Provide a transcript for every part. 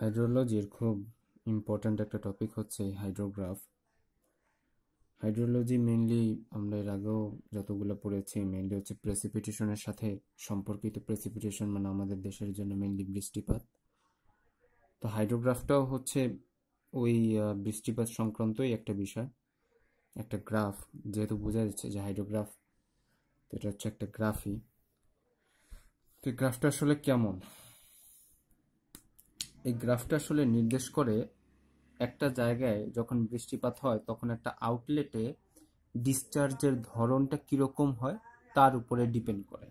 হাইড্রোলজির খুব ইম্পর্ট্যান্ট একটা টপিক হচ্ছে হাইড্রোগ্রাফ হাইড্রোলজি মেনলি আমরা এর আগেও যতগুলো পড়েছি মেনলি হচ্ছে প্রেসিপিটেশনের সাথে সম্পর্কিত প্রেসিপিটেশন মানে আমাদের দেশের জন্য মেনলি বৃষ্টিপাত তো হাইড্রোগ্রাফটাও হচ্ছে ওই বৃষ্টিপাত সংক্রান্তই একটা বিষয় একটা গ্রাফ যেহেতু বোঝা যাচ্ছে যে হাইড্রোগ্রাফ তো এটা হচ্ছে একটা গ্রাফি তো গ্রাফটা আসলে কেমন এই গ্রাফটা আসলে নির্দেশ করে একটা জায়গায় যখন বৃষ্টিপাত হয় তখন একটা আউটলেটে ডিসচার্জের ধরনটা কীরকম হয় তার উপরে ডিপেন্ড করে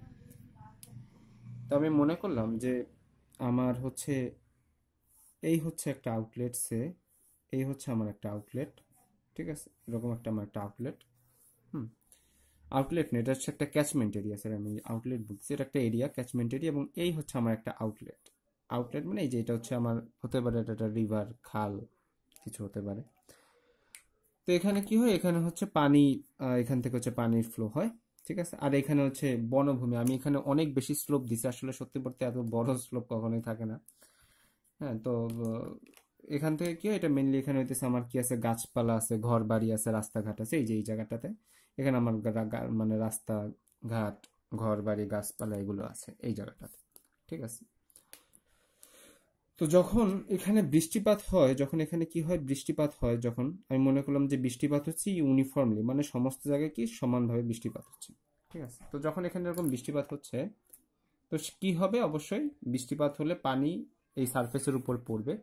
তো আমি মনে করলাম যে আমার হচ্ছে এই হচ্ছে একটা আউটলেট সে এই হচ্ছে আমার একটা আউটলেট ঠিক আছে এরকম একটা আমার একটা আউটলেট হুম আউটলেট না এটা হচ্ছে একটা ক্যাচমেন্ট এরিয়া স্যার আমি আউটলেট বলছি এটা একটা এরিয়া ক্যাচমেন্ট এরিয়া এবং এই হচ্ছে আমার একটা আউটলেট আউটলেট মানে এই যে এটা হচ্ছে আমার হতে পারে এটা একটা রিভার খাল কিছু হতে পারে তো এখানে কি হয় এখানে হচ্ছে পানি এখান থেকে হচ্ছে পানির ফ্লো হয় ঠিক আছে আর এখানে হচ্ছে বনভূমি আমি এখানে অনেক বেশি স্লোপ দিছি আসলে সত্যি বলতে এত বড় স্লোপ কখনোই থাকে না হ্যাঁ তো এখান থেকে কি হয় এটা মেনলি এখানে হইতেছে আমার কি আছে গাছপালা আছে ঘর বাড়ি আছে রাস্তাঘাট আছে এই যে এই জায়গাটাতে এখানে আমার মানে রাস্তাঘাট ঘর বাড়ি গাছপালা এগুলো আছে এই জায়গাটাতে ঠিক আছে তো যখন এখানে বৃষ্টিপাত হয় যখন এখানে কি হয় বৃষ্টিপাত হয় যখন আমি মনে করলাম যে বৃষ্টিপাত হচ্ছে ইউনিফর্মলি মানে সমস্ত জায়গায় কি সমানভাবে বৃষ্টিপাত হচ্ছে ঠিক আছে তো যখন এখানে এরকম বৃষ্টিপাত হচ্ছে তো কি হবে অবশ্যই বৃষ্টিপাত হলে পানি এই সারফেসের উপর পড়বে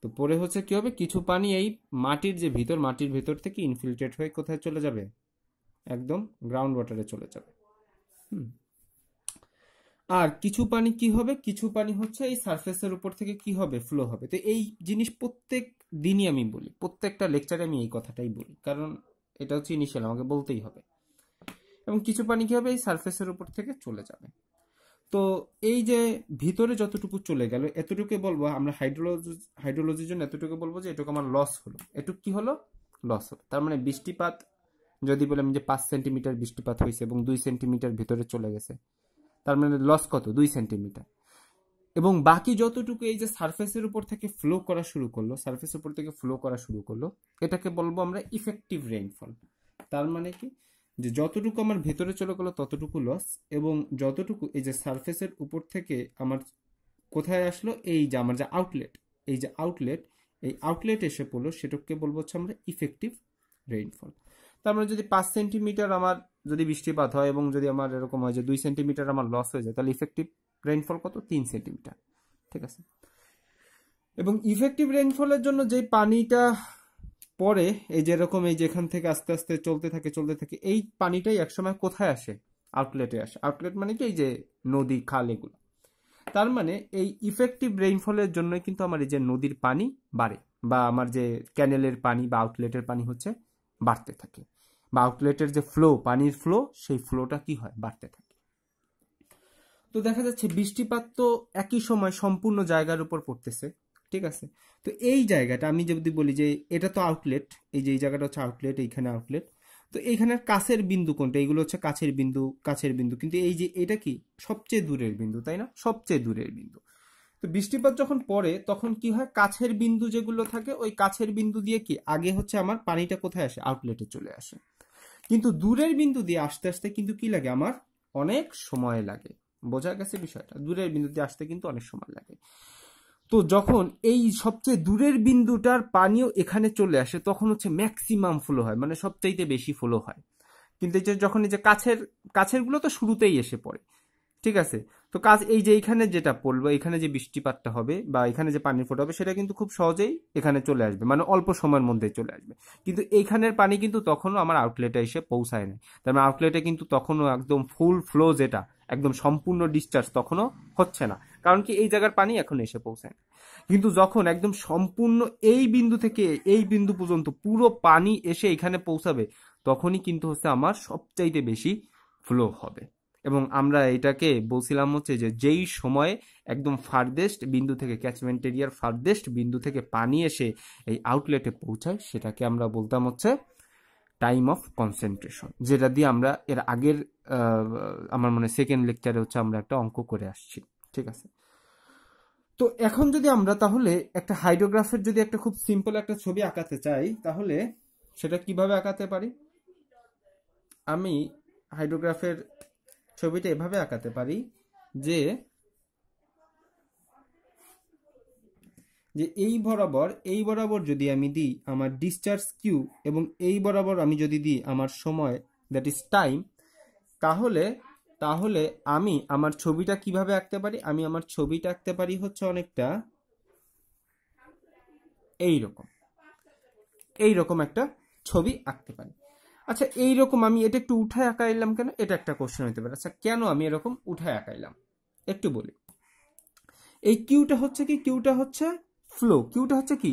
তো পরে হচ্ছে কি হবে কিছু পানি এই মাটির যে ভিতর মাটির ভিতর থেকে ইনফিল্ট্রেট হয়ে কোথায় চলে যাবে একদম গ্রাউন্ড ওয়াটারে চলে যাবে হুম আর কিছু পানি কি হবে কিছু পানি হচ্ছে এই সারফেসের উপর থেকে কি হবে ফ্লো হবে তো এই জিনিস প্রত্যেক দিনই আমি বলি প্রত্যেকটা লেকচারে আমি এই কথাটাই বলি কারণ এটা হচ্ছে ইনিশিয়াল আমাকে বলতেই হবে এবং কিছু পানি কি হবে এই সারফেসের উপর থেকে চলে যাবে তো এই যে ভিতরে যতটুকু চলে গেল এতটুকু বলবো আমরা হাইড্রোলজি হাইড্রোলজির জন্য এতটুকু বলবো যে এটুকু আমার লস হলো এটুকু কি হলো লস হলো তার মানে বৃষ্টিপাত যদি বলে আমি যে পাঁচ সেন্টিমিটার বৃষ্টিপাত হয়েছে এবং দুই সেন্টিমিটার ভিতরে চলে গেছে তার মানে লস কত দুই সেন্টিমিটার এবং বাকি যতটুকু এই যে সারফেসের উপর থেকে ফ্লো করা শুরু করলো সারফেসের উপর থেকে ফ্লো করা শুরু করলো এটাকে বলবো আমরা ইফেক্টিভ রেইনফল তার মানে কি যে যতটুকু আমার ভেতরে চলে গেলো ততটুকু লস এবং যতটুকু এই যে সারফেসের উপর থেকে আমার কোথায় আসলো এই যে আমার যে আউটলেট এই যে আউটলেট এই আউটলেট এসে পড়লো সেটাকে বলবো হচ্ছে আমরা ইফেক্টিভ রেইনফল তার মানে যদি পাঁচ সেন্টিমিটার আমার যদি বৃষ্টিপাত হয় এবং যদি আমার এরকম হয় যে দুই সেন্টিমিটার আমার লস হয়ে যায় তাহলে ইফেক্টিভ রেইনফল কত তিন সেন্টিমিটার ঠিক আছে এবং ইফেক্টিভ রেইনফলের জন্য যে পানিটা পরে এই যেরকম এই যেখান থেকে আস্তে আস্তে চলতে থাকে চলতে থাকে এই পানিটাই একসময় কোথায় আসে আউটলেটে আসে আউটলেট মানে কি এই যে নদী খাল এগুলো তার মানে এই ইফেক্টিভ রেইনফলের জন্য কিন্তু আমার এই যে নদীর পানি বাড়ে বা আমার যে ক্যানেলের পানি বা আউটলেটের পানি হচ্ছে বাড়তে থাকে বা আউটলেটের যে ফ্লো পানির ফ্লো সেই ফ্লোটা কি হয় বাড়তে থাকে তো দেখা যাচ্ছে বৃষ্টিপাত তো একই সময় সম্পূর্ণ জায়গার উপর পড়তেছে ঠিক আছে তো এই জায়গাটা আমি যদি বলি যে এটা তো আউটলেট এই যে এই জায়গাটা হচ্ছে আউটলেট এইখানে আউটলেট তো এইখানের কাছের বিন্দু কোনটা এগুলো হচ্ছে কাছের বিন্দু কাছের বিন্দু কিন্তু এই যে এটা কি সবচেয়ে দূরের বিন্দু তাই না সবচেয়ে দূরের বিন্দু তো বৃষ্টিপাত যখন পড়ে তখন কি হয় কাছের বিন্দু যেগুলো থাকে ওই কাছের বিন্দু দিয়ে কি আগে হচ্ছে আমার পানিটা কোথায় আসে আউটলেটে চলে আসে কিন্তু দূরের বিন্দু দিয়ে আসতে আসতে কিন্তু কি লাগে আমার অনেক সময় লাগে বোঝা গেছে বিষয়টা দূরের বিন্দু দিয়ে আসতে কিন্তু অনেক সময় লাগে তো যখন এই সবচেয়ে দূরের বিন্দুটার পানিও এখানে চলে আসে তখন হচ্ছে ম্যাক্সিমাম ফ্লো হয় মানে সবচেয়েতে বেশি ফ্লো হয় কিন্তু যখন এই যে কাছের কাছেরগুলো তো শুরুতেই এসে পড়ে ঠিক আছে তো কাজ এই যে এখানে যেটা পড়লো এখানে যে বৃষ্টিপাতটা হবে বা এখানে যে পানির ফোটা হবে সেটা কিন্তু খুব সহজেই এখানে চলে আসবে মানে অল্প সময়ের মধ্যে চলে আসবে কিন্তু এইখানের পানি কিন্তু তখনও আমার আউটলেটে এসে পৌঁছায় না তার মানে আউটলেটে কিন্তু তখনও একদম ফুল ফ্লো যেটা একদম সম্পূর্ণ ডিসচার্জ তখনও হচ্ছে না কারণ কি এই জায়গার পানি এখন এসে পৌঁছায় না কিন্তু যখন একদম সম্পূর্ণ এই বিন্দু থেকে এই বিন্দু পর্যন্ত পুরো পানি এসে এখানে পৌঁছাবে তখনই কিন্তু হচ্ছে আমার সবচাইতে বেশি ফ্লো হবে এবং আমরা এটাকে বলছিলাম হচ্ছে যে যেই সময়ে একদম ফারদেস্ট বিন্দু থেকে ক্যাচমেন্ট এরিয়ার ফারদেস্ট বিন্দু থেকে পানি এসে এই আউটলেটে পৌঁছায় সেটাকে আমরা বলতাম হচ্ছে টাইম অফ কনসেন্ট্রেশন যেটা দিয়ে আমরা এর আগের আমার মনে সেকেন্ড লেকচারে হচ্ছে আমরা একটা অঙ্ক করে আসছি ঠিক আছে তো এখন যদি আমরা তাহলে একটা হাইড্রোগ্রাফের যদি একটা খুব সিম্পল একটা ছবি আঁকাতে চাই তাহলে সেটা কিভাবে আঁকাতে পারি আমি হাইড্রোগ্রাফের ছবিটা এভাবে আঁকাতে পারি যে যে এই বরাবর এই বরাবর যদি আমি দিই আমার ডিসচার্জ কিউ এবং এই বরাবর আমি যদি দিই আমার সময় দ্যাট ইজ টাইম তাহলে তাহলে আমি আমার ছবিটা কিভাবে আঁকতে পারি আমি আমার ছবিটা আঁকতে পারি হচ্ছে অনেকটা এই রকম এই রকম একটা ছবি আঁকতে পারি আচ্ছা এইরকম আমি এটা একটু উঠায় আঁকাইলাম কেন এটা একটা কোশ্চেন হইতে পারে আচ্ছা কেন আমি এরকম উঠায় আঁকাইলাম একটু বলি এই কিউটা হচ্ছে কি কিউটা হচ্ছে ফ্লো কিউটা হচ্ছে কি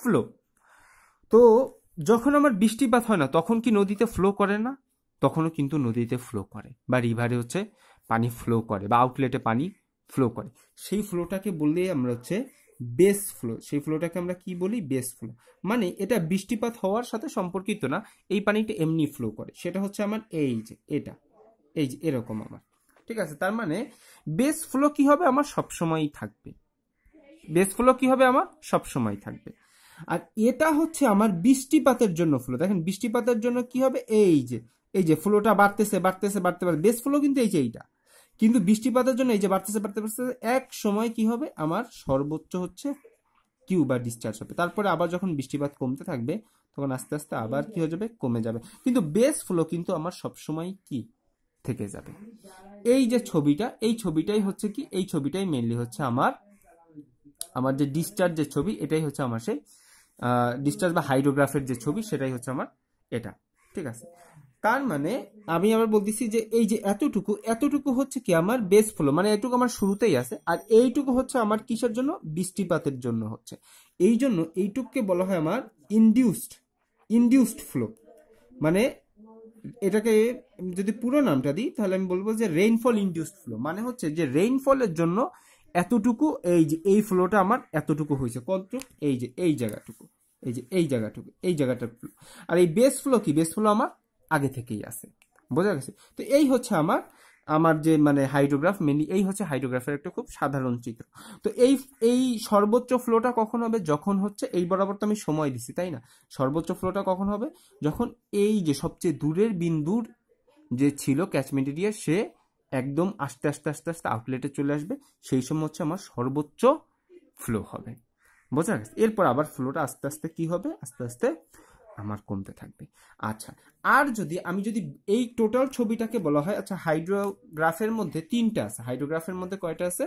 ফ্লো তো যখন আমার বৃষ্টিপাত হয় না তখন কি নদীতে ফ্লো করে না তখনও কিন্তু নদীতে ফ্লো করে বা রিভারে হচ্ছে পানি ফ্লো করে বা আউটলেটে পানি ফ্লো করে সেই ফ্লোটাকে বললেই আমরা হচ্ছে বেস ফ্লো সেই ফ্লোটাকে আমরা কি বলি বেস ফ্লো মানে এটা বৃষ্টিপাত হওয়ার সাথে সম্পর্কিত না এই পানিটা এমনি ফ্লো করে সেটা হচ্ছে আমার এই যে এটা এই যে এরকম আমার ঠিক আছে তার মানে বেস ফ্লো কি হবে আমার সব সময়ই থাকবে বেস ফ্লো কি হবে আমার সব সময় থাকবে আর এটা হচ্ছে আমার বৃষ্টিপাতের জন্য ফ্লো দেখেন বৃষ্টিপাতের জন্য কি হবে এই যে এই যে ফ্লোটা বাড়তেছে বাড়তেছে বাড়তে পারে বেস ফ্লো কিন্তু এই যে এইটা কিন্তু বৃষ্টিপাতের জন্য এই যে বাড়তেছে বাড়তে বাড়তেছে এক সময় কি হবে আমার সর্বোচ্চ হচ্ছে কিউ বা ডিসচার্জ হবে তারপরে আবার যখন বৃষ্টিপাত কমতে থাকবে তখন আস্তে আস্তে আবার কি হয়ে যাবে কমে যাবে কিন্তু বেস ফ্লো কিন্তু আমার সব সময় কি থেকে যাবে এই যে ছবিটা এই ছবিটাই হচ্ছে কি এই ছবিটাই মেনলি হচ্ছে আমার আমার যে ডিসচার্জের ছবি এটাই হচ্ছে আমার সেই ডিসচার্জ বা হাইড্রোগ্রাফের যে ছবি সেটাই হচ্ছে আমার এটা ঠিক আছে তার মানে আমি আবার বলতেছি যে এই যে এতটুকু এতটুকু হচ্ছে কি আমার বেস ফ্লো মানে এটুকু আমার শুরুতেই আছে আর এইটুকু হচ্ছে আমার কিসের জন্য বৃষ্টিপাতের জন্য হচ্ছে এই জন্য এইটুককে বলা হয় আমার ইনডিউসড ইনডিউসড ফ্লো মানে এটাকে যদি পুরো নামটা দিই তাহলে আমি বলবো যে রেইনফল ইনডিউসড ফ্লো মানে হচ্ছে যে রেইনফলের জন্য এতটুকু এই যে এই ফ্লোটা আমার এতটুকু হয়েছে কতটুকু এই যে এই জায়গাটুকু এই যে এই জায়গাটুকু এই জায়গাটার ফ্লো আর এই বেস ফ্লো কি বেস ফ্লো আমার আগে থেকেই আছে বোঝা গেছে তো এই হচ্ছে আমার আমার যে মানে হাইড্রোগ্রাফ মেনলি এই হচ্ছে হাইড্রোগ্রাফের একটা খুব সাধারণ চিত্র তো এই এই সর্বোচ্চ ফ্লোটা কখন হবে যখন হচ্ছে এই বরাবর তো আমি সময় দিছি তাই না সর্বোচ্চ ফ্লোটা কখন হবে যখন এই যে সবচেয়ে দূরের বিন্দুর যে ছিল ক্যাচ এরিয়া সে একদম আস্তে আস্তে আস্তে আস্তে আউটলেটে চলে আসবে সেই সময় হচ্ছে আমার সর্বোচ্চ ফ্লো হবে বোঝা গেছে এরপর আবার ফ্লোটা আস্তে আস্তে কি হবে আস্তে আস্তে আমার কমতে থাকবে আচ্ছা আর যদি আমি যদি এই টোটাল ছবিটাকে বলা হয় আচ্ছা হাইড্রোগ্রাফের মধ্যে তিনটা আছে হাইড্রোগ্রাফের মধ্যে কয়টা আছে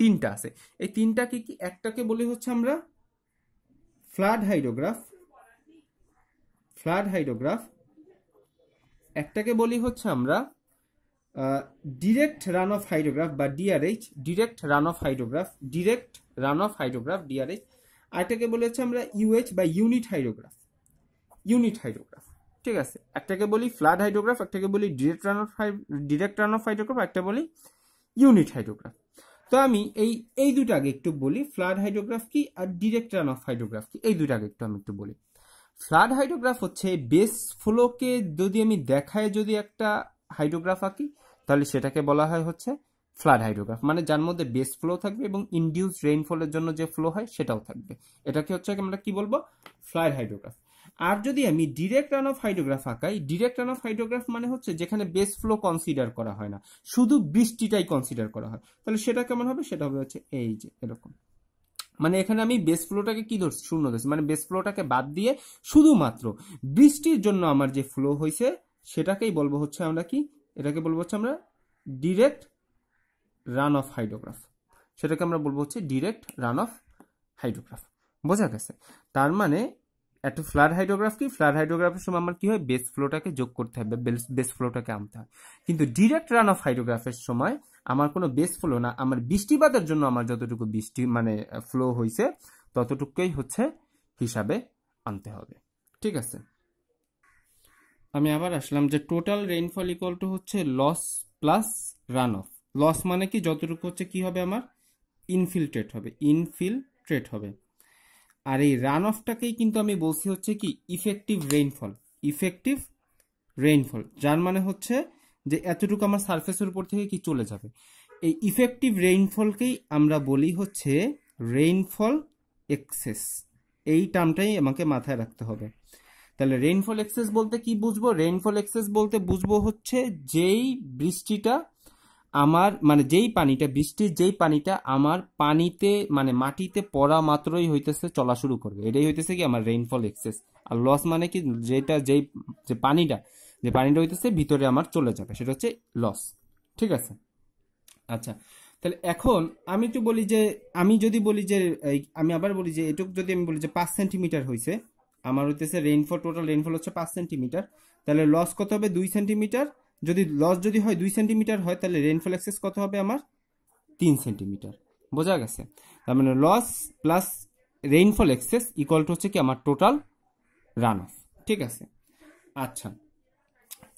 তিনটা আছে এই তিনটাকে কি একটাকে বলি হচ্ছে আমরা ফ্লাড হাইড্রোগ্রাফ ফ্লাড হাইড্রোগ্রাফ একটাকে বলি হচ্ছে আমরা ডিরেক্ট রান অফ হাইড্রোগ্রাফ বা DRH direct run off hydrograph direct run off hydrograph DRH আরেকটাকে হচ্ছে আমরা ইউএইচ বা ইউনিট হাইড্রোগ্রাফ ইউনিট হাইড্রোগ্রাফ ঠিক আছে একটাকে বলি ফ্লাড হাইড্রোগ্রাফ একটাকে বলি direct run off direct run off hydrograph একটা বলি ইউনিট হাইড্রোগ্রাফ তো আমি এই এই দুটো আগে একটু বলি ফ্লাড হাইড্রোগ্রাফ কি আর ডিরেক্ট রান অফ হাইড্রোগ্রাফ কি এই দুটো আগে একটু আমি একটু বলি ফ্লাড হাইড্রোগ্রাফ হচ্ছে বেস ফ্লোকে যদি আমি দেখায় যদি একটা হাইড্রোগ্রাফ আঁকি তাহলে সেটাকে বলা হয় হচ্ছে ফ্লাড হাইড্রোগ্রাফ মানে যার মধ্যে বেস ফ্লো থাকবে এবং ইন্ডিউস রেইনফলের জন্য যে ফ্লো হয় সেটাও থাকবে এটাকে হচ্ছে আমরা কি বলবো ফ্লাড হাইড্রোগ্রাফ আর যদি আমি ডিরেক্ট রান অফ হাইড্রোগ্রাফ আঁকাই ডিরেক্ট রান অফ হাইড্রোগ্রাফ মানে হচ্ছে যেখানে বেস ফ্লো কনসিডার করা হয় না শুধু বৃষ্টিটাই কনসিডার করা হয় তাহলে সেটা কেমন হবে সেটা হবে হচ্ছে এই যে এরকম মানে এখানে আমি বেস ফ্লোটাকে কি ধরছি শূন্য ধরছি মানে বেস ফ্লোটাকে বাদ দিয়ে শুধুমাত্র বৃষ্টির জন্য আমার যে ফ্লো হয়েছে সেটাকেই বলবো হচ্ছে আমরা কি এটাকে বলবো হচ্ছে আমরা ডিরেক্ট রান অফ হাইড্রোগ্রাফ সেটাকে আমরা বলবো হচ্ছে ডিরেক্ট রান অফ হাইড্রোগ্রাফ বোঝা গেছে তার মানে একটা ফ্লাড হাইড্রোগ্রাফ কি ফ্লাড হাইড্রোগ্রাফের সময় আমার কি হয় বেস ফ্লোটাকে যোগ করতে হবে বেস ফ্লোটাকে আনতে হয় কিন্তু ডিরেক্ট রান অফ হাইড্রোগ্রাফের সময় আমার কোনো বেস ফ্লো না আমার বৃষ্টিপাতের জন্য আমার যতটুকু বৃষ্টি মানে ফ্লো হয়েছে ততটুকুই হচ্ছে হিসাবে আনতে হবে ঠিক আছে আমি আবার আসলাম যে টোটাল রেইনফল ইকুয়াল টু হচ্ছে loss plus run off loss মানে কি যতটুকু হচ্ছে কি হবে আমার ইনফিলট্রেট হবে ইনফিলট্রেট হবে আর এই রান অফটাকেই কিন্তু আমি বলছি হচ্ছে কি ইফেক্টিভ রেইনফল ইফেক্টিভ রেইনফল যার মানে হচ্ছে যে এতটুকু আমার সারফেসের উপর থেকে কি চলে যাবে এই ইফেক্টিভ রেইনফলকেই আমরা বলি হচ্ছে রেইনফল এক্সেস এই টার্মটাই আমাকে মাথায় রাখতে হবে তাহলে রেইনফল এক্সেস বলতে কি বুঝবো রেইনফল এক্সেস বলতে বুঝবো হচ্ছে যেই বৃষ্টিটা আমার মানে যেই পানিটা বৃষ্টির যেই পানিটা আমার পানিতে মানে মাটিতে পড়া মাত্রই হইতেছে চলা শুরু করবে এটাই হইতেছে কি আমার রেইনফল এক্সেস আর লস মানে কি যেটা যেই যে পানিটা যে পানিটা হইতেছে ভিতরে আমার চলে যাবে সেটা হচ্ছে লস ঠিক আছে আচ্ছা তাহলে এখন আমি একটু বলি যে আমি যদি বলি যে আমি আবার বলি যে এটুক যদি আমি বলি যে পাঁচ সেন্টিমিটার হয়েছে আমার হইতেছে রেইনফল টোটাল রেইনফল হচ্ছে পাঁচ সেন্টিমিটার তাহলে লস কত হবে দুই সেন্টিমিটার যদি লস যদি হয় দুই সেন্টিমিটার হয় তাহলে রেনফল অ্যাক্সেস কত হবে আমার তিন সেন্টিমিটার বোঝা গেছে তার মানে loss plus rainfall excess equal to হচ্ছে কি আমার টোটাল রান অফ ঠিক আছে আচ্ছা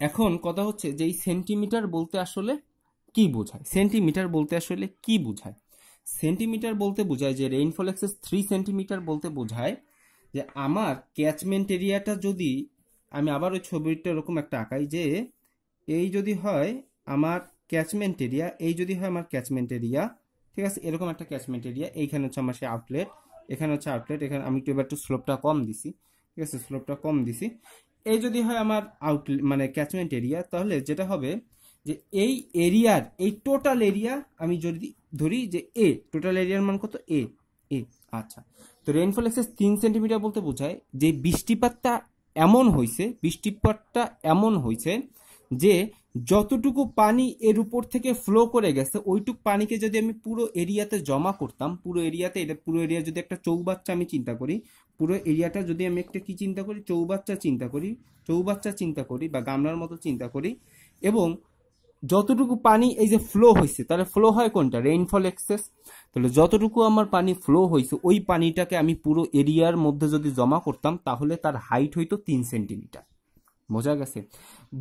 এখন কথা হচ্ছে যে এই সেন্টিমিটার বলতে আসলে কি বোঝায় সেন্টিমিটার বলতে আসলে কি বোঝায় সেন্টিমিটার বলতে বোঝায় যে রেইনফল এক্সেস থ্রি সেন্টিমিটার বলতে বোঝায় যে আমার ক্যাচমেন্ট এরিয়াটা যদি আমি আবার ওই ছবিটা এরকম একটা আঁকাই যে এই যদি হয় আমার ক্যাচমেন্ট এরিয়া এই যদি হয় আমার ক্যাচমেন্ট এরিয়া ঠিক আছে এরকম একটা ক্যাচমেন্ট এরিয়া এইখানে হচ্ছে আমার সেই আউটলেট এখানে হচ্ছে আউটলেট এখানে আমি একটু এবার একটু স্লোপটা কম দিছি ঠিক আছে স্লোপটা কম দিছি এই যদি হয় আমার আউটলেট মানে ক্যাচমেন্ট এরিয়া তাহলে যেটা হবে যে এই এরিয়ার এই টোটাল এরিয়া আমি যদি ধরি যে এ টোটাল এরিয়ার মান কত এ এ আচ্ছা তো রেইনফল এক্সেস তিন সেন্টিমিটার বলতে বোঝায় যে বৃষ্টিপাতটা এমন হয়েছে বৃষ্টিপাতটা এমন হয়েছে যে যতটুকু পানি এর উপর থেকে ফ্লো করে গেছে ওইটুক পানিকে যদি আমি পুরো এরিয়াতে জমা করতাম পুরো এরিয়াতে এটা পুরো এরিয়া যদি একটা চৌবাচ্চা আমি চিন্তা করি পুরো এরিয়াটা যদি আমি একটা কি চিন্তা করি চৌবাচ্চা চিন্তা করি চৌবাচ্চা চিন্তা করি বা গামলার মতো চিন্তা করি এবং যতটুকু পানি এই যে ফ্লো হয়েছে তাহলে ফ্লো হয় কোনটা রেইনফল এক্সেস তাহলে যতটুকু আমার পানি ফ্লো হয়েছে ওই পানিটাকে আমি পুরো এরিয়ার মধ্যে যদি জমা করতাম তাহলে তার হাইট হইতো তিন সেন্টিমিটার বোঝা গেছে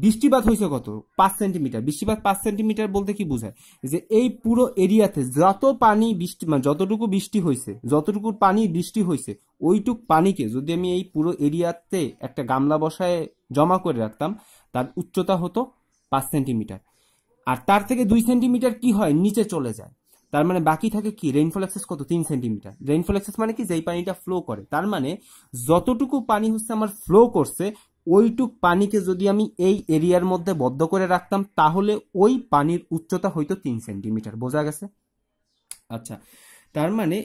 বৃষ্টিপাত হয়েছে কত পাঁচ সেন্টিমিটার বৃষ্টিপাত পাঁচ সেন্টিমিটার বলতে কি বোঝায় যে এই পুরো এরিয়াতে যত পানি বৃষ্টি মানে যতটুকু বৃষ্টি হয়েছে যতটুকু পানি বৃষ্টি হয়েছে ওইটুক পানিকে যদি আমি এই পুরো এরিয়াতে একটা গামলা বসায় জমা করে রাখতাম তার উচ্চতা হতো পাঁচ সেন্টিমিটার আর তার থেকে দুই সেন্টিমিটার কি হয় নিচে চলে যায় তার মানে বাকি থাকে কি রেইনফল অ্যাক্সেস কত তিন সেন্টিমিটার রেইনফল অ্যাক্সেস মানে কি যেই পানিটা ফ্লো করে তার মানে যতটুকু পানি হচ্ছে আমার ফ্লো করছে ওইটুক পানিকে যদি আমি এই এরিয়ার মধ্যে বদ্ধ করে রাখতাম তাহলে ওই পানির উচ্চতা হয়তো তিন সেন্টিমিটার বোঝা গেছে আচ্ছা তার মানে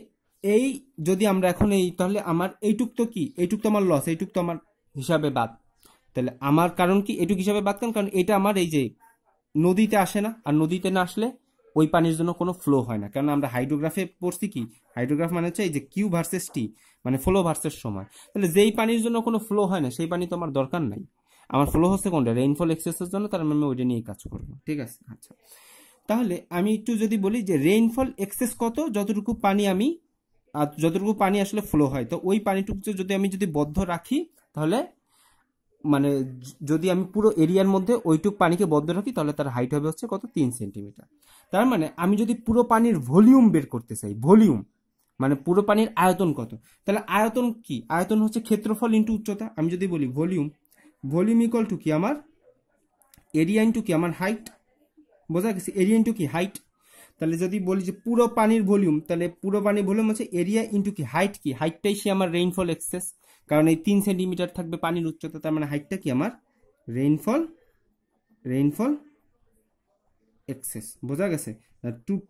এই যদি আমরা এখন এই তাহলে আমার এইটুক তো কি এইটুক তো আমার লস এইটুক তো আমার হিসাবে বাদ তাহলে আমার কারণ কি এটুক হিসাবে বাদ কারণ কারণ এটা আমার এই যে নদীতে আসে না আর নদীতে না আসলে ওই পানির জন্য কোনো ফ্লো হয় না কেন আমরা হাইড্রোগ্রাফে পড়ছি কি হাইড্রোগ্রাফ মানে হচ্ছে এই যে কিউ ভার্সেস টি মানে ফ্লো ভার্সেস সময় তাহলে যেই পানির জন্য কোনো ফ্লো হয় না সেই পানি তো আমার দরকার নাই আমার ফ্লো হচ্ছে কোনটা রেইনফল এক্সেসের জন্য তার মানে আমি ওইটা নিয়ে কাজ করবো ঠিক আছে আচ্ছা তাহলে আমি একটু যদি বলি যে রেইনফল এক্সেস কত যতটুকু পানি আমি যতটুকু পানি আসলে ফ্লো হয় তো ওই পানিটুকু যদি আমি যদি বদ্ধ রাখি তাহলে মানে যদি আমি পুরো এরিয়ার মধ্যে ওইটুক পানিকে বদ্ধ রাখি তাহলে তার হাইট হবে হচ্ছে কত তিন সেন্টিমিটার তার মানে আমি যদি পুরো পানির ভলিউম বের করতে চাই ভলিউম মানে পুরো পানির আয়তন কত তাহলে আয়তন কি আয়তন হচ্ছে ক্ষেত্রফল ইন্টু উচ্চতা আমি যদি বলি ভলিউম ভলিউম ইকুয়াল টু কি আমার এরিয়া ইন্টু কি আমার হাইট বোঝা গেছে এরিয়া ইন্টু কি হাইট তাহলে যদি বলি যে পুরো পানির ভলিউম তাহলে পুরো পানির ভলিউম হচ্ছে এরিয়া ইন্টু কি হাইট কি হাইটটাই সে আমার রেইনফল এক্সেস কারণ এই তিন সেন্টিমিটার থাকবে পানির উচ্চতা তার মানে হাইটটা কি আমার রেইনফল রেইনফল এক্সেস বোঝা গেছে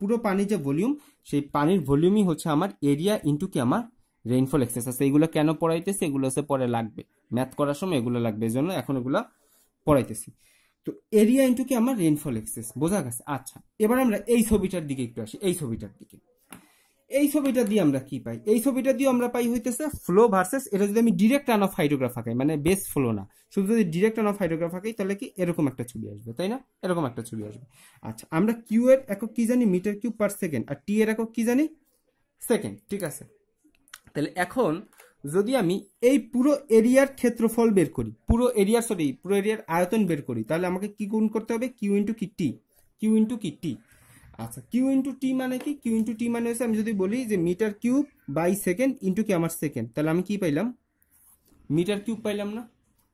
পুরো পানির যে ভলিউম সেই পানির ভলিউমই হচ্ছে আমার এরিয়া ইন্টু কি আমার রেইনফল এক্সেস আছে এগুলো কেন পড়াইতেছে এগুলো হচ্ছে পরে লাগবে ম্যাথ করার সময় এগুলো লাগবে এই জন্য এখন এগুলো পড়াইতেছি তো এরিয়া ইন্টু কি আমার রেইনফল এক্সেস বোঝা গেছে আচ্ছা এবার আমরা এই ছবিটার দিকে একটু আসি এই ছবিটার দিকে এই ছবিটা দিয়ে আমরা কি পাই এই ছবিটা দিয়ে আমরা পাই হইতেছে ফ্লো ভার্সেস এটা যদি আমি ডিরেক্ট রান অফ হাইড্রোগ্রাফ আঁকাই মানে বেস ফ্লো না শুধু যদি ডিরেক্ট রান অফ হাইড্রোগ্রাফ আঁকাই তাহলে কি এরকম একটা ছবি আসবে তাই না এরকম একটা ছবি আসবে আচ্ছা আমরা কিউ এর একক কি জানি মিটার কিউ পার সেকেন্ড আর টি এর একক কি জানি সেকেন্ড ঠিক আছে তাহলে এখন যদি আমি এই পুরো এরিয়ার ক্ষেত্রফল বের করি পুরো এরিয়ার সরি পুরো এরিয়ার আয়তন বের করি তাহলে আমাকে কি গুণ করতে হবে কিউ ইন্টু কি টি কিউ ইন্টু কি টি আচ্ছা কিউ ইন্টু টি মানে কি কিউ ইন্টু টি মানে হচ্ছে আমি যদি বলি যে metre cube by second into কি আমার সেকেন্ড তাহলে আমি কি পাইলাম মিটার কিউব পাইলাম না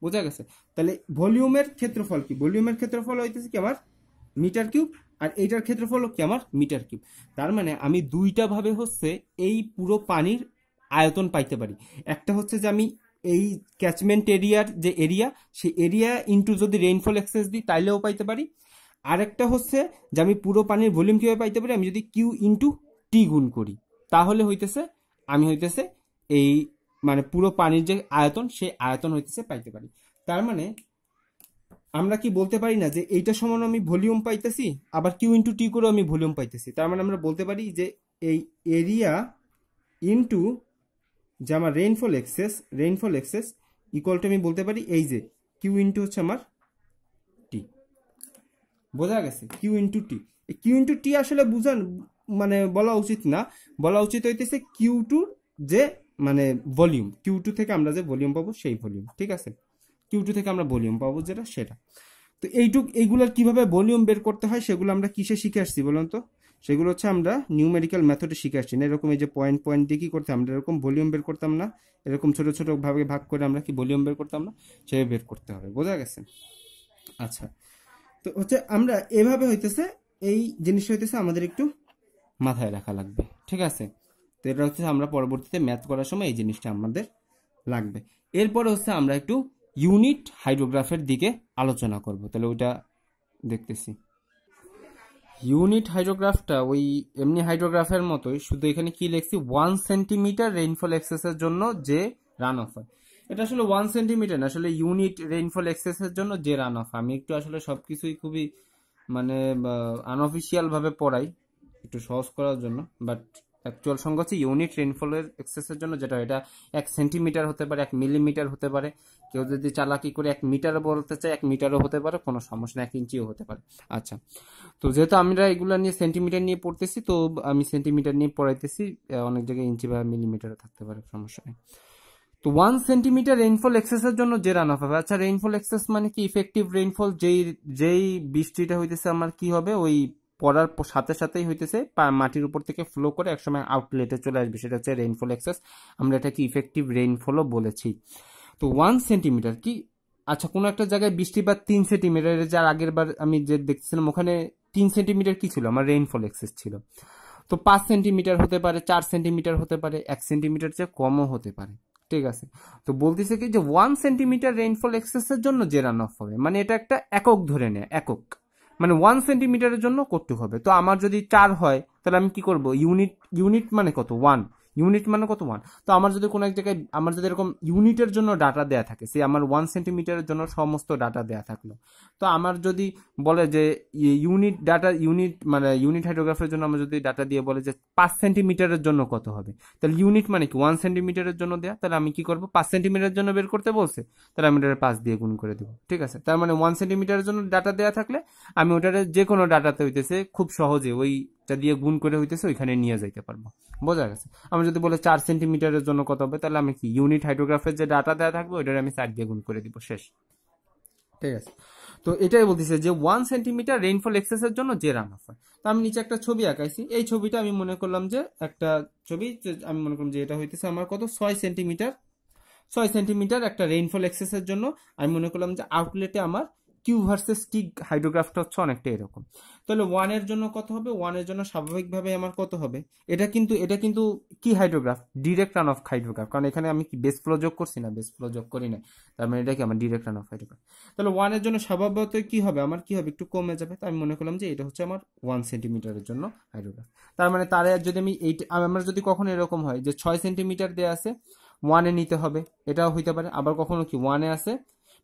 বোঝা গেছে তাহলে ভলিউমের ক্ষেত্রফল কি ভলিউমের ক্ষেত্রফল হইতেছে কি আমার মিটার কিউব আর এইটার ক্ষেত্রফল কি আমার মিটার কিউব তার মানে আমি দুইটা ভাবে হচ্ছে এই পুরো পানির আয়তন পাইতে পারি একটা হচ্ছে যে আমি এই ক্যাচমেন্ট এরিয়ার যে এরিয়া সেই এরিয়া ইন্টু যদি রেইনফল এক্সেস দিই তাইলেও পাইতে পারি আরেকটা হচ্ছে যে আমি পুরো পানির ভলিউম কীভাবে পাইতে পারি আমি যদি কিউ ইন্টু টি গুণ করি তাহলে হইতেছে আমি হইতেছে এই মানে পুরো পানির যে আয়তন সেই আয়তন হইতেছে পাইতে পারি তার মানে আমরা কি বলতে পারি না যে এইটা সমান আমি ভলিউম পাইতেছি আবার কিউ ইন্টু টি করেও আমি ভলিউম পাইতেছি তার মানে আমরা বলতে পারি যে এই এরিয়া ইন্টু যে আমার rainfall excess rainfall excess equal to আমি বলতে পারি এই যে কিউ ইন্টু হচ্ছে আমার বোঝা গেছে Q into T Q into T আসলে বুঝান মানে বলা উচিত না বলা উচিত হইতেছে কিউ টুর যে মানে ভলিউম কিউ টু থেকে আমরা যে ভলিউম পাবো সেই ভলিউম ঠিক আছে কিউ টু থেকে আমরা ভলিউম পাবো যেটা সেটা তো এইটুক এইগুলোর কিভাবে ভলিউম বের করতে হয় সেগুলো আমরা কিসে শিখে আসছি বলুন তো সেগুলো হচ্ছে আমরা নিউমেরিক্যাল মেথডে শিখে আসছি না এরকম এই যে পয়েন্ট পয়েন্ট দিয়ে কী করতাম আমরা এরকম ভলিউম বের করতাম না এরকম ছোটো ছোটোভাবে ভাগ করে আমরা কি ভলিউম বের করতাম না সেভাবে বের করতে হবে বোঝা গেছে আচ্ছা তো হচ্ছে আমরা এভাবে হইতেছে এই জিনিসটা হইতেছে আমাদের একটু মাথায় রাখা লাগবে ঠিক আছে তো এটা হচ্ছে আমরা পরবর্তীতে ম্যাথ করার সময় এই জিনিসটা আমাদের লাগবে এরপরে হচ্ছে আমরা একটু ইউনিট হাইড্রোগ্রাফের দিকে আলোচনা করব তাহলে ওইটা দেখতেছি ইউনিট হাইড্রোগ্রাফটা ওই এমনি হাইড্রোগ্রাফের মতোই শুধু এখানে কি লেখছি ওয়ান সেন্টিমিটার রেইনফল এক্সেসের জন্য যে রান অফ হয় এটা আসলে ওয়ান সেন্টিমিটার না আসলে ইউনিট রেইনফল এক্সেসের জন্য যে রান অফ আমি একটু আসলে সব কিছুই খুবই মানে আনঅফিসিয়ালভাবে পড়াই একটু সহজ করার জন্য বাট অ্যাকচুয়াল সংখ্যা হচ্ছে ইউনিট রেনফলের এক্সেসের জন্য যেটা এটা এক সেন্টিমিটার হতে পারে এক মিলিমিটার হতে পারে কেউ যদি চালাকি করে এক মিটারও বলতে চায় এক মিটারও হতে পারে কোনো সমস্যা না এক ইঞ্চিও হতে পারে আচ্ছা তো যেহেতু আমরা এগুলো নিয়ে সেন্টিমিটার নিয়ে পড়তেছি তো আমি সেন্টিমিটার নিয়ে পড়াইতেছি অনেক জায়গায় ইঞ্চি বা মিলিমিটারও থাকতে পারে সমস্যা নেই তো ওয়ান সেন্টিমিটার রেইনফল এক্সেসের জন্য যে রান অফ হবে আচ্ছা রেইনফল এক্সেস মানে কি ইফেক্টিভ রেইনফল যেই যেই বৃষ্টিটা হইতেছে আমার কি হবে ওই পড়ার সাথে সাথেই হইতেছে মাটির উপর থেকে ফ্লো করে একসময় আউটলেটে চলে আসবে সেটা হচ্ছে রেইনফল এক্সেস আমরা এটাকে ইফেক্টিভ রেইনফলও বলেছি তো ওয়ান সেন্টিমিটার কি আচ্ছা কোনো একটা জায়গায় বৃষ্টিপাত তিন সেন্টিমিটার যার আগের বার আমি যে দেখছিলাম ওখানে তিন সেন্টিমিটার কি ছিল আমার রেইনফল এক্সেস ছিল তো পাঁচ সেন্টিমিটার হতে পারে চার সেন্টিমিটার হতে পারে এক সেন্টিমিটার চেয়ে কমও হতে পারে ঠিক আছে তো বলতেছে কি যে ওয়ান সেন্টিমিটার রেইনফল এক্সেসের জন্য যে রান অফ হবে মানে এটা একটা একক ধরে নেয় একক মানে ওয়ান সেন্টিমিটারের জন্য করতে হবে তো আমার যদি চার হয় তাহলে আমি কি করব ইউনিট ইউনিট মানে কত ওয়ান ইউনিট মানে কত ওয়ান তো আমার যদি কোনো এক জায়গায় আমার যদি এরকম ইউনিটের জন্য ডাটা দেয়া থাকে সে আমার ওয়ান সেন্টিমিটারের জন্য সমস্ত ডাটা দেয়া থাকলো তো আমার যদি বলে যে ইউনিট ডাটা ইউনিট মানে ইউনিট হাইড্রোগ্রাফের জন্য আমার যদি ডাটা দিয়ে বলে যে পাঁচ সেন্টিমিটারের জন্য কত হবে তাহলে ইউনিট মানে কি ওয়ান সেন্টিমিটারের জন্য দেয়া তাহলে আমি কি করবো পাঁচ সেন্টিমিটারের জন্য বের করতে বলছে তাহলে আমি ওটার পাঁচ দিয়ে গুণ করে দেবো ঠিক আছে তার মানে ওয়ান সেন্টিমিটারের জন্য ডাটা দেওয়া থাকলে আমি ওটার যে কোনো ডাটাতে হইতেছে খুব সহজে ওই যা দিয়ে গুণ করে হইতেছে ওইখানে নিয়ে যাইতে পারবো বোঝা গেছে আমি যদি বলে চার সেন্টিমিটারের জন্য কত হবে তাহলে আমি কি ইউনিট হাইড্রোগ্রাফের যে ডাটা দেওয়া থাকবে ওইটার আমি চার দিয়ে গুণ করে দিব শেষ ঠিক আছে তো এটাই বলতেছে যে ওয়ান সেন্টিমিটার রেইনফল এক্সেসের জন্য যে রান অফ হয় তো আমি নিচে একটা ছবি আঁকাইছি এই ছবিটা আমি মনে করলাম যে একটা ছবি আমি মনে করলাম যে এটা হইতেছে আমার কত ছয় সেন্টিমিটার ছয় সেন্টিমিটার একটা রেইনফল এক্সেসের জন্য আমি মনে করলাম যে আউটলেটে আমার কিউ ভার্সেস কি হাইড্রোগ্রাফটা হচ্ছে অনেকটা এরকম তাহলে ওয়ানের জন্য কত হবে ওয়ানের জন্য স্বাভাবিকভাবে আমার কত হবে এটা কিন্তু এটা কিন্তু কি hydrograph direct run off hydrograph কারণ এখানে আমি কি বেস ফ্লো যোগ করছি না বেস ফ্লো যোগ করি না তার মানে এটা কি আমার ডিরেক্ট রান অফ হাইড্রোগ্রাফ তাহলে ওয়ানের জন্য স্বাভাবিকত কি হবে আমার কি হবে একটু কমে যাবে তো আমি মনে করলাম যে এটা হচ্ছে আমার ওয়ান সেন্টিমিটারের জন্য হাইড্রোগ্রাফ তার মানে তারে যদি আমি এইট আমার যদি কখনো এরকম হয় যে ছয় সেন্টিমিটার দেওয়া আছে ওয়ানে নিতে হবে এটাও হইতে পারে আবার কখনো কি ওয়ানে আছে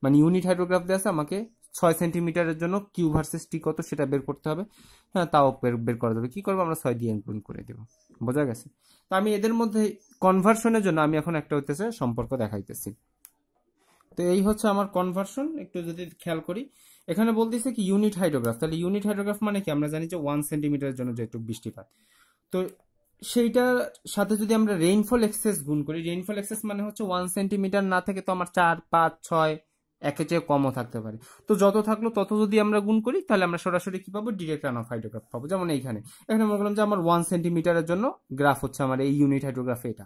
মানে ইউনিট হাইড্রোগ্রাফ দেওয়া আছে আমাকে ছয় সেন্টিমিটারের জন্য কিউ ভার্সেস টি কত সেটা বের করতে হবে হ্যাঁ তাও বের বের করা যাবে কী করবো আমরা ছয় দিয়ে ইনক্লুড করে দেবো বোঝা গেছে তো আমি এদের মধ্যে কনভার্সনের জন্য আমি এখন একটা হইতেছে সম্পর্ক দেখাইতেছি তো এই হচ্ছে আমার কনভার্সন একটু যদি খেয়াল করি এখানে বলতেছে কি ইউনিট হাইড্রোগ্রাফ তাহলে ইউনিট হাইড্রোগ্রাফ মানে কি আমরা জানি যে ওয়ান সেন্টিমিটারের জন্য যে একটু বৃষ্টিপাত তো সেইটার সাথে যদি আমরা রেইনফল এক্সেস গুণ করি রেইনফল এক্সেস মানে হচ্ছে ওয়ান সেন্টিমিটার না থেকে তো আমার চার পাঁচ ছয় একের চেয়ে কমও থাকতে পারে তো যত থাকলো তত যদি আমরা গুণ করি তাহলে আমরা সরাসরি কি পাবো ডিরেক্ট অন অফ হাইড্রোগ্রাফ পাবো যেমন এইখানে এখানে মনে করলাম যে আমার ওয়ান সেন্টিমিটারের জন্য গ্রাফ হচ্ছে আমার এই ইউনিট হাইড্রোগ্রাফি এটা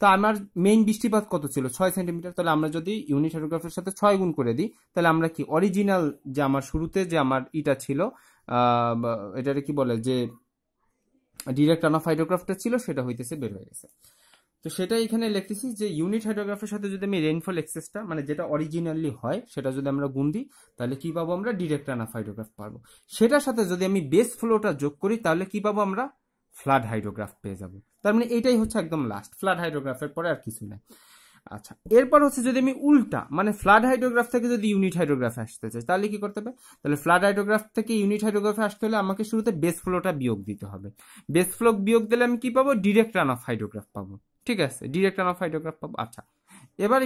তো আমার মেইন বৃষ্টিপাত কত ছিল ছয় সেন্টিমিটার তাহলে আমরা যদি ইউনিট হাইড্রোগ্রাফের সাথে ছয় গুণ করে দিই তাহলে আমরা কি অরিজিনাল যে আমার শুরুতে যে আমার ইটা ছিল এটা কি বলে যে ডিরেক্ট অন অফ হাইড্রোগ্রাফটা ছিল সেটা হইতেছে বের হয়ে গেছে তো সেটা এখানে লিখতেছি যে ইউনিট হাইড্রোগ্রাফের সাথে যদি আমি রেইনফল এক্সেসটা মানে যেটা অরিজিনালি হয় সেটা যদি আমরা গুণ দিই তাহলে কি পাবো আমরা ডিরেক্ট অ্যানাফ হাইড্রোগ্রাফ পাবো সেটার সাথে যদি আমি বেস ফ্লোটা যোগ করি তাহলে কি পাবো আমরা ফ্লাড হাইড্রোগ্রাফ পেয়ে যাবো তার মানে এটাই হচ্ছে একদম লাস্ট ফ্লাড হাইড্রোগ্রাফের পরে আর কিছু নাই আচ্ছা এরপর হচ্ছে যদি আমি উল্টা মানে ফ্লাড হাইড্রোগ্রাফ থেকে যদি ইউনিট হাইড্রোগ্রাফে আসতে চাই তাহলে কি করতে হবে তাহলে ফ্লাড হাইড্রোগ্রাফ থেকে ইউনিট হাইড্রোগ্রাফে আসতে হলে আমাকে শুরুতে বেস ফ্লোটা বিয়োগ দিতে হবে বেস ফ্লো বিয়োগ দিলে আমি কি পাবো ডিরেক্ট রান অফ হাইড্রোগ্রাফ পাবো ঠিক আছে ডিরেক্টর অফ হাইড্রোগ্রাফ পাবো আচ্ছা এবার